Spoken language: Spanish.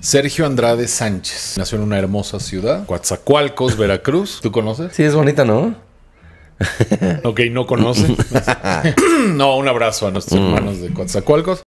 Sergio Andrade Sánchez. Nació en una hermosa ciudad, Coatzacoalcos, Veracruz. ¿Tú conoces? Sí, es bonita, ¿no? ok, no conoce. no, un abrazo a nuestros hermanos de Coatzacoalcos.